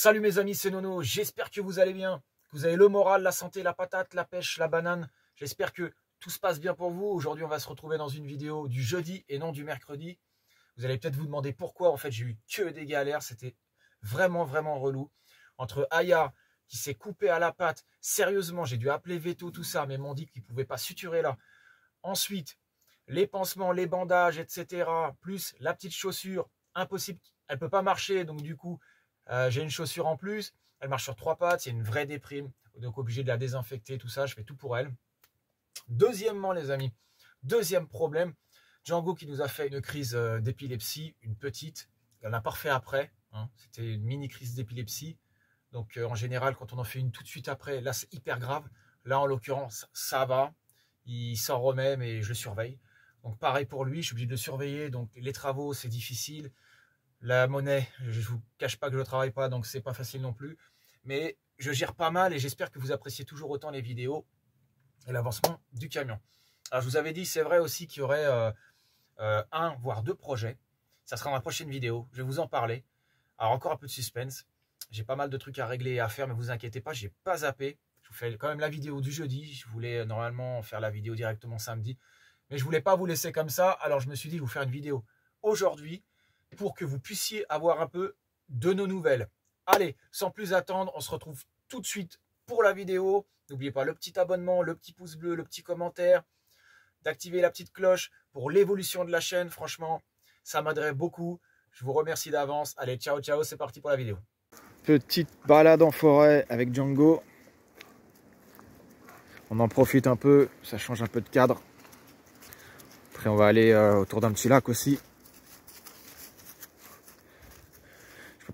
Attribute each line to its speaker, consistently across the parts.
Speaker 1: Salut mes amis, c'est Nono. J'espère que vous allez bien, que vous avez le moral, la santé, la patate, la pêche, la banane. J'espère que tout se passe bien pour vous. Aujourd'hui, on va se retrouver dans une vidéo du jeudi et non du mercredi. Vous allez peut-être vous demander pourquoi. En fait, j'ai eu que des galères. C'était vraiment, vraiment relou. Entre Aya qui s'est coupé à la patte. Sérieusement, j'ai dû appeler Veto, tout ça, mais m'ont dit qu'il ne pouvait pas suturer là. Ensuite, les pansements, les bandages, etc. Plus la petite chaussure. Impossible. Elle ne peut pas marcher. Donc, du coup, euh, j'ai une chaussure en plus, elle marche sur trois pattes, c'est une vraie déprime, donc obligé de la désinfecter, tout ça, je fais tout pour elle. Deuxièmement, les amis, deuxième problème, Django qui nous a fait une crise euh, d'épilepsie, une petite, elle a pas refait après, hein. c'était une mini crise d'épilepsie. Donc euh, en général, quand on en fait une tout de suite après, là c'est hyper grave. Là en l'occurrence, ça va, il s'en remet, mais je le surveille. Donc pareil pour lui, je suis obligé de le surveiller. Donc les travaux, c'est difficile. La monnaie, je ne vous cache pas que je ne travaille pas, donc c'est pas facile non plus. Mais je gère pas mal et j'espère que vous appréciez toujours autant les vidéos et l'avancement du camion. Alors je vous avais dit, c'est vrai aussi qu'il y aurait euh, euh, un, voire deux projets. Ça sera dans la prochaine vidéo, je vais vous en parler. Alors encore un peu de suspense. J'ai pas mal de trucs à régler et à faire, mais vous inquiétez pas, je n'ai pas zappé. Je vous fais quand même la vidéo du jeudi. Je voulais euh, normalement faire la vidéo directement samedi. Mais je voulais pas vous laisser comme ça, alors je me suis dit, je vous faire une vidéo aujourd'hui pour que vous puissiez avoir un peu de nos nouvelles. Allez, sans plus attendre, on se retrouve tout de suite pour la vidéo. N'oubliez pas le petit abonnement, le petit pouce bleu, le petit commentaire, d'activer la petite cloche pour l'évolution de la chaîne. Franchement, ça m'aiderait beaucoup. Je vous remercie d'avance. Allez, ciao, ciao, c'est parti pour la vidéo. Petite balade en forêt avec Django. On en profite un peu, ça change un peu de cadre. Après, on va aller euh, autour d'un petit lac aussi.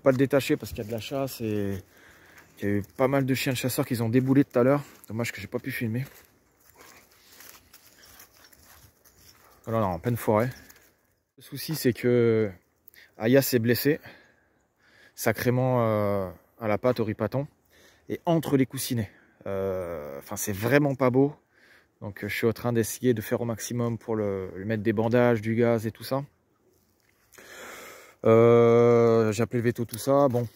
Speaker 1: pas le détacher parce qu'il y a de la chasse et il y a eu pas mal de chiens de chasseurs qui ont déboulé tout à l'heure. Dommage que j'ai pas pu filmer. Voilà, oh en pleine forêt. Le souci, c'est que Aya s'est blessé sacrément euh, à la pâte au ripaton et entre les coussinets. Euh, enfin, c'est vraiment pas beau. Donc, je suis en train d'essayer de faire au maximum pour le, lui mettre des bandages, du gaz et tout ça. Euh, euh, j'ai appelé le veto, tout ça. Bon.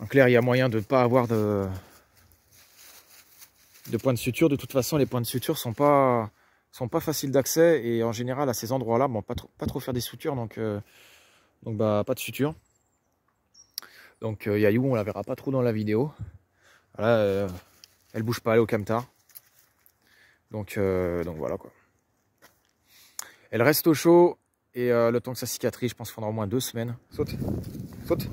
Speaker 1: En clair, il y a moyen de ne pas avoir de, de points de suture. De toute façon, les points de suture sont pas sont pas faciles d'accès et en général à ces endroits-là, bon, pas trop, pas trop faire des sutures, donc euh, donc bah pas de suture. Donc euh, Yayou, on la verra pas trop dans la vidéo. Elle elle bouge pas, elle est au camtar. Donc donc voilà quoi. Elle reste au chaud, et euh, le temps que ça cicatrise, je pense qu'il faudra au moins deux semaines. Saute, saute.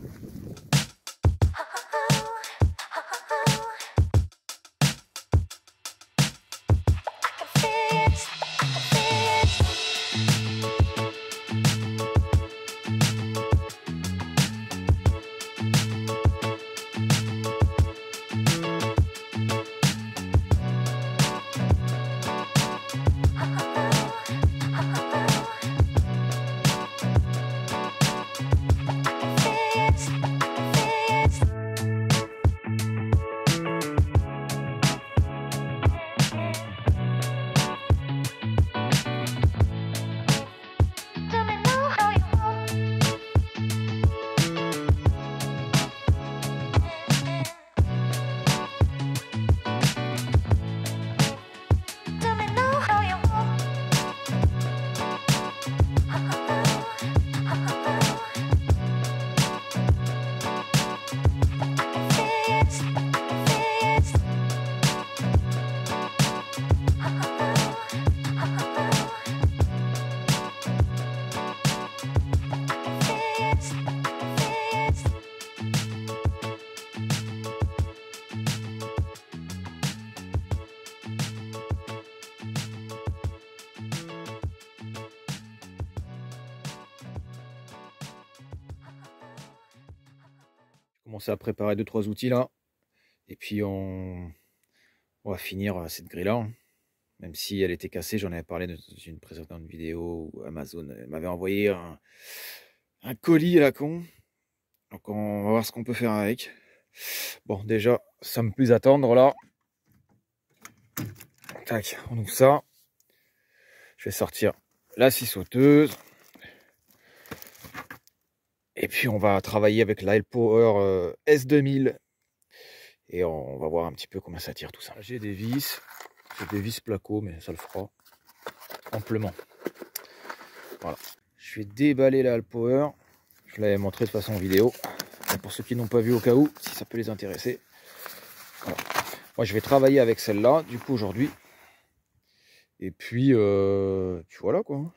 Speaker 1: commencer à préparer deux trois outils là. Et puis on, va finir euh, cette grille là. Hein. Même si elle était cassée, j'en avais parlé dans une précédente vidéo où Amazon euh, m'avait envoyé un, colis à la con. Donc on va voir ce qu'on peut faire avec. Bon, déjà, ça me plus attendre là. Tac, on ouvre ça. Je vais sortir la scie sauteuse. Et puis on va travailler avec l'Alpower Power euh, S2000 et on va voir un petit peu comment ça tire tout ça. Ah, j'ai des vis, j'ai des vis placo, mais ça le fera amplement. Voilà. Je vais déballer la Power. Je l'avais montré de façon vidéo. Pour ceux qui n'ont pas vu au cas où, si ça peut les intéresser. Moi, je vais travailler avec celle-là, du coup, aujourd'hui. Et puis, euh, tu vois là, quoi.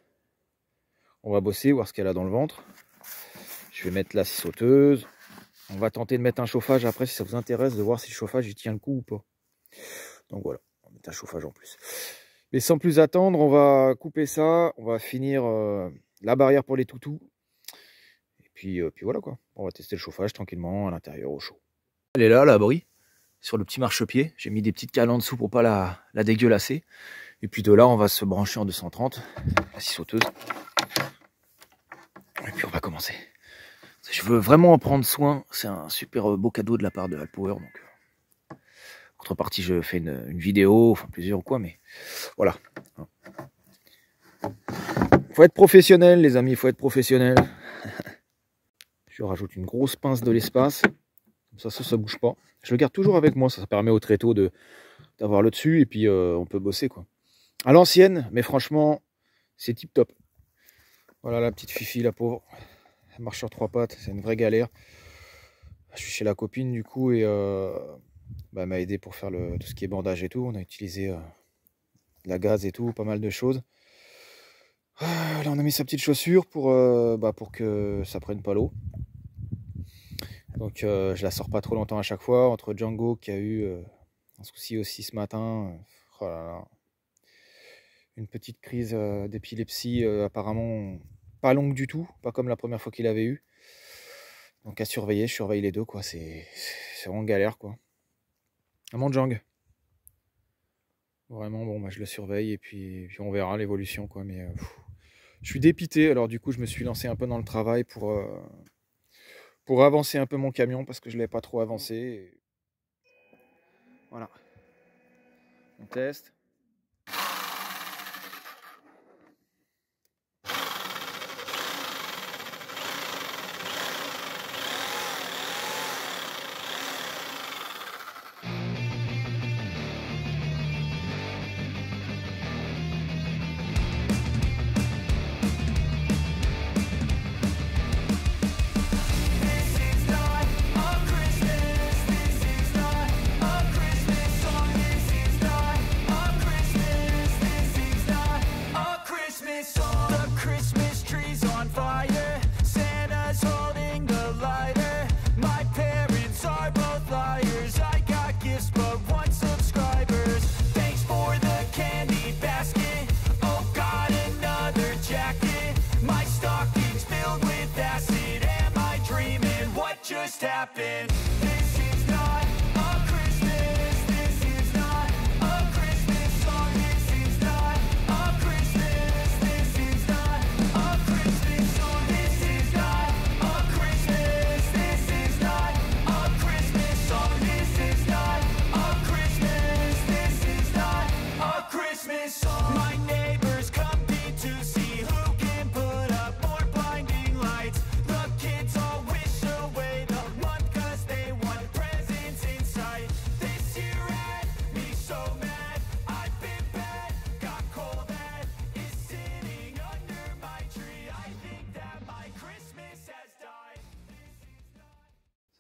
Speaker 1: On va bosser, voir ce qu'elle a dans le ventre. Je vais mettre la sauteuse. On va tenter de mettre un chauffage après si ça vous intéresse de voir si le chauffage tient le coup ou pas. Donc voilà, on va mettre un chauffage en plus. Mais sans plus attendre, on va couper ça. On va finir euh, la barrière pour les toutous. Et puis, euh, puis voilà quoi. On va tester le chauffage tranquillement à l'intérieur au chaud. Elle est là, l'abri, sur le petit marchepied. J'ai mis des petites cales en dessous pour pas la, la dégueulasser. Et puis de là, on va se brancher en 230, la scie sauteuse. Et puis on va commencer. Je veux vraiment en prendre soin. C'est un super euh, beau cadeau de la part de HALPOWER. Donc, en euh, contrepartie, je fais une, vidéo, enfin plusieurs ou quoi, mais voilà. Faut être professionnel, les amis. Faut être professionnel. je rajoute une grosse pince de l'espace. Comme ça, ça, ça bouge pas. Je le garde toujours avec moi. Ça, permet au tréteau de d'avoir le dessus et puis euh, on peut bosser quoi. À l'ancienne, mais franchement, c'est tip top. Voilà la petite fifi, la pauvre marche trois pattes, c'est une vraie galère. Je suis chez la copine du coup et euh, bah, elle m'a aidé pour faire le, tout ce qui est bandage et tout. On a utilisé euh, de la gaz et tout, pas mal de choses. Ah, là on a mis sa petite chaussure pour, euh, bah, pour que ça prenne pas l'eau. Donc je la sors pas trop longtemps à chaque fois. Entre Django qui a eu un souci aussi ce matin. Oh une petite crise d'épilepsie apparemment pas longue du tout, pas comme la première fois qu'il avait eu. Donc à surveiller, je surveille les deux, quoi. C'est vraiment galère, quoi. À Manjang. Vraiment, bon, bah, je le surveille et puis, puis on verra l'évolution, quoi. Mais euh, je suis dépité. Alors du coup, je me suis lancé un peu dans le travail pour, euh, pour avancer un peu mon camion parce que je ne pas trop avancé. Voilà. On teste.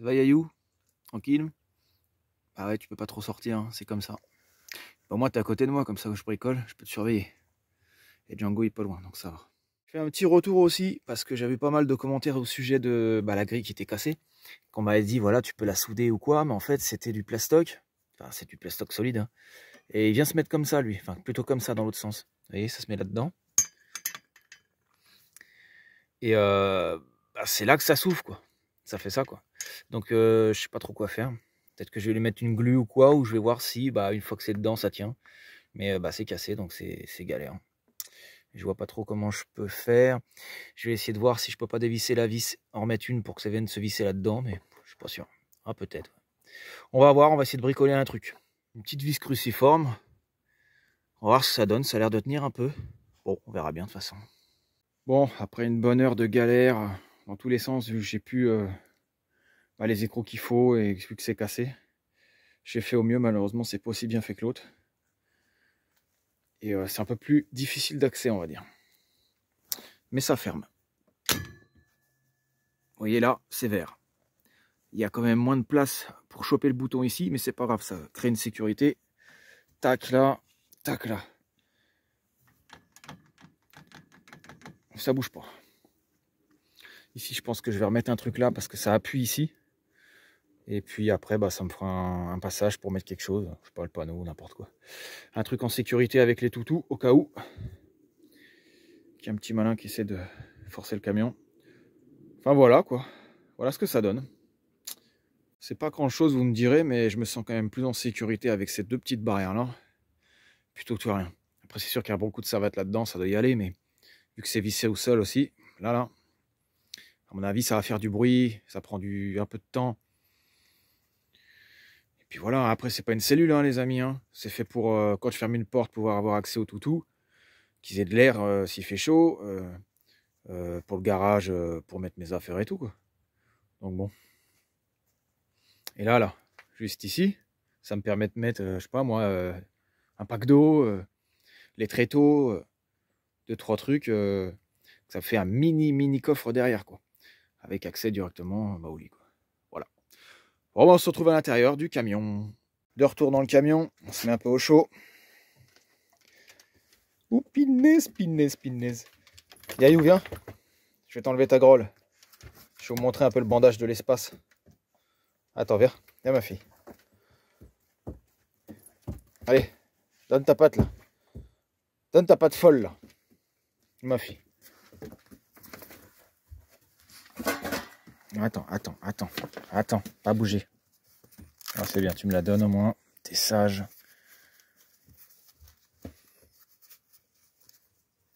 Speaker 1: va Tranquille Bah ouais, tu peux pas trop sortir, hein, c'est comme ça. Bah moi, t'es à côté de moi, comme ça, que je bricole, je peux te surveiller. Et Django, il est pas loin, donc ça va. Je fais un petit retour aussi, parce que j'avais pas mal de commentaires au sujet de bah, la grille qui était cassée. Qu'on m'avait dit, voilà, tu peux la souder ou quoi, mais en fait, c'était du plastoc. Enfin, c'est du plastoc solide. Hein. Et il vient se mettre comme ça, lui. Enfin, plutôt comme ça, dans l'autre sens. Vous voyez, ça se met là-dedans. Et euh, bah, c'est là que ça souffle, quoi. Ça fait ça, quoi. Donc euh, je sais pas trop quoi faire. Peut-être que je vais lui mettre une glue ou quoi, ou je vais voir si, bah, une fois que c'est dedans, ça tient. Mais euh, bah, c'est cassé, donc c'est galère. Je vois pas trop comment je peux faire. Je vais essayer de voir si je peux pas dévisser la vis, en remettre une pour que ça vienne se visser là-dedans, mais je suis pas sûr. Ah, peut-être. On va voir, on va essayer de bricoler un truc. Une petite vis cruciforme. On va voir ce que ça donne, ça a l'air de tenir un peu. Bon, on verra bien de toute façon. Bon, après une bonne heure de galère, dans tous les sens, j'ai pu euh, bah, les écrous qu'il faut et vu que c'est cassé. J'ai fait au mieux, malheureusement, c'est pas aussi bien fait que l'autre. Et euh, c'est un peu plus difficile d'accès, on va dire. Mais ça ferme. Vous voyez là, c'est vert. Il y a quand même moins de place pour choper le bouton ici, mais c'est pas grave, ça crée une sécurité. Tac là, tac là. Ça bouge pas. Ici, je pense que je vais remettre un truc là parce que ça appuie ici. Et puis après, bah, ça me fera un, passage pour mettre quelque chose. Je sais pas, le panneau, n'importe quoi. Un truc en sécurité avec les toutous, au cas où. Il y a un petit malin qui essaie de forcer le camion. Enfin voilà quoi. Voilà ce que ça donne. C'est pas grand chose, vous me direz, mais je me sens quand même plus en sécurité avec ces deux petites barrières là. Plutôt que rien. Après, c'est sûr qu'il y a beaucoup de serviettes là-dedans, ça doit y aller, mais vu que c'est vissé au sol aussi, là, là, à mon avis, ça va faire du bruit, ça prend du, un peu de temps. Puis voilà, après, c'est pas une cellule, hein, les amis. Hein. C'est fait pour, euh, quand je ferme une porte, pouvoir avoir accès au toutou, qu'ils aient de l'air euh, s'il fait chaud, euh, pour le garage, pour mettre mes affaires et tout. Quoi. Donc bon. Et là, là, juste ici, ça me permet de mettre, je sais pas moi, un pack d'eau, les tréteaux, deux, trois trucs. ça fait un mini, mini coffre derrière, quoi. Avec accès directement bah, au lit, Oh, ben, on se retrouve à l'intérieur du camion. De retour dans le camion, on se met un peu au chaud. Oupinez, pinez, pinez, pinez. Yayou, viens. Je vais t'enlever ta grolle. Je vais vous montrer un peu le bandage de l'espace. Attends, viens. Viens, ma fille. Allez, donne ta patte, là. Donne ta patte folle, là. Ma fille. Attends, attends, attends, attends, pas bouger. Ah, c'est bien, tu me la donnes au moins, t'es sage.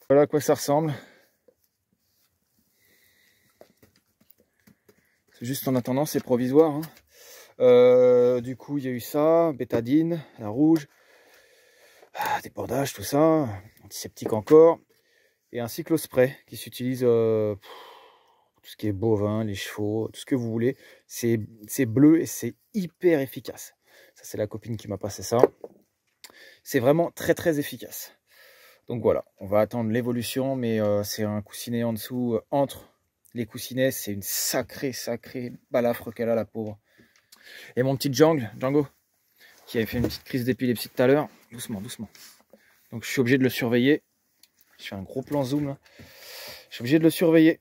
Speaker 1: Voilà à quoi ça ressemble. C'est juste en attendant, c'est provisoire. Hein. Euh, du coup, il y a eu ça, bétadine, la rouge, ah, des bordages, tout ça, antiseptique encore, et un cyclospray qui s'utilise... Euh, tout ce qui est bovin, les chevaux, tout ce que vous voulez. C'est bleu et c'est hyper efficace. Ça, c'est la copine qui m'a passé ça. C'est vraiment très, très efficace. Donc voilà, on va attendre l'évolution, mais euh, c'est un coussinet en dessous, euh, entre les coussinets, c'est une sacrée, sacrée balafre qu'elle a, la pauvre. Et mon petit Django, Django, qui avait fait une petite crise d'épilepsie tout à l'heure, doucement, doucement. Donc je suis obligé de le surveiller. Je fais un gros plan zoom, Je suis obligé de le surveiller.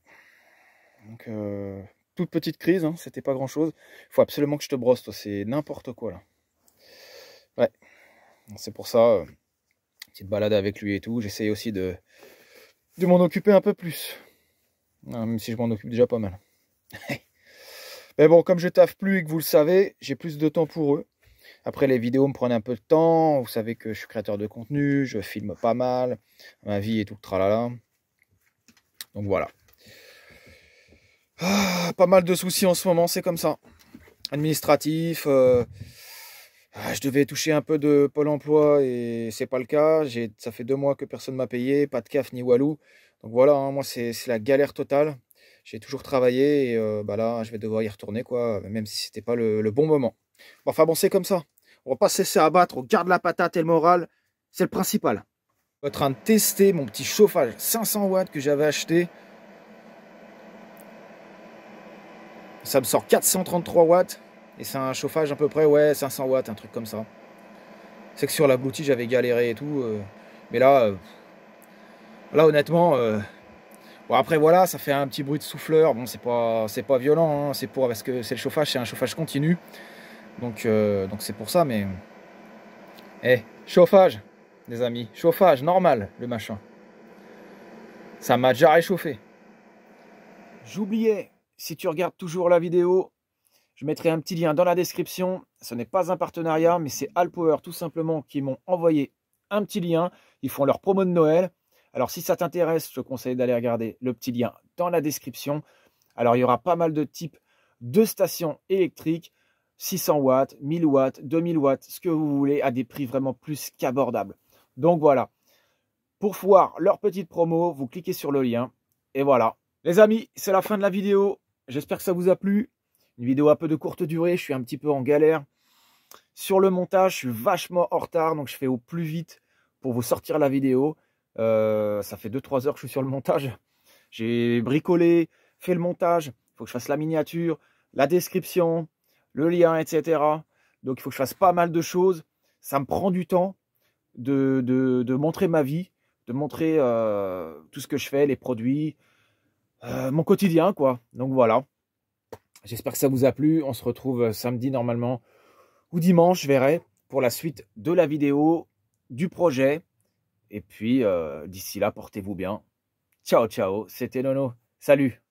Speaker 1: Donc, euh, toute petite crise, hein, c'était pas grand chose. Faut absolument que je te brosse, toi, c'est n'importe quoi là. Ouais, c'est pour ça, euh, petite balade avec lui et tout. J'essaye aussi de, de m'en occuper un peu plus. Ah, même si je m'en occupe déjà pas mal. Mais bon, comme je taffe plus et que vous le savez, j'ai plus de temps pour eux. Après, les vidéos me prenaient un peu de temps. Vous savez que je suis créateur de contenu, je filme pas mal, ma vie et tout le tralala. Donc voilà. Ah, pas mal de soucis en ce moment, c'est comme ça. Administratif. Euh, ah, je devais toucher un peu de Pôle emploi et c'est pas le cas. Ça fait deux mois que personne ne m'a payé, pas de CAF ni Walou. Donc voilà, hein, moi c'est la galère totale. J'ai toujours travaillé et euh, bah là je vais devoir y retourner quoi, même si c'était pas le, bon moment. enfin bon, c'est comme ça. On va pas cesser à battre, on garde la patate et le moral, c'est le principal. Je suis en train de tester mon petit chauffage 500 watts que j'avais acheté. Ça me sort 433 watts. Et c'est un chauffage à peu près, ouais, 500 watts, un truc comme ça. C'est que sur la boutique j'avais galéré et tout. Euh, mais là, euh, là honnêtement, euh, bon, après voilà, ça fait un petit bruit de souffleur. Bon, c'est pas, c'est pas violent. Hein, c'est pour parce que c'est le chauffage, c'est un chauffage continu. Donc, donc c'est pour ça. Mais, eh, chauffage, les amis, chauffage normal, le machin. Ça m'a déjà réchauffé. J'oubliais si tu regardes toujours la vidéo, je mettrai un petit lien dans la description. Ce n'est pas un partenariat, mais c'est Alpower tout simplement qui m'ont envoyé un petit lien. Ils font leur promo de Noël. Alors si ça t'intéresse, je te conseille d'aller regarder le petit lien dans la description. Alors il y aura pas mal de types de stations électriques, 600 watts, 1000 watts, 2000 watts, ce que vous voulez, à des prix vraiment plus qu'abordables. Donc voilà, pour voir leur petite promo, vous cliquez sur le lien. Et voilà. Les amis, c'est la fin de la vidéo. J'espère que ça vous a plu. Une vidéo un peu de courte durée, je suis un petit peu en galère. Sur le montage, je suis vachement en retard, donc je fais au plus vite pour vous sortir la vidéo. Euh, ça fait 2-3 heures que je suis sur le montage. J'ai bricolé, fait le montage, il faut que je fasse la miniature, la description, le lien, etc. Donc il faut que je fasse pas mal de choses. Ça me prend du temps de, de, montrer ma vie, de montrer euh, tout ce que je fais, les produits, euh, mon quotidien, quoi. Donc voilà. J'espère que ça vous a plu. On se retrouve euh, samedi normalement ou dimanche, je verrai, pour la suite de la vidéo, du projet. Et puis, euh, d'ici là, portez-vous
Speaker 2: bien. Ciao, ciao. C'était Nono. Salut.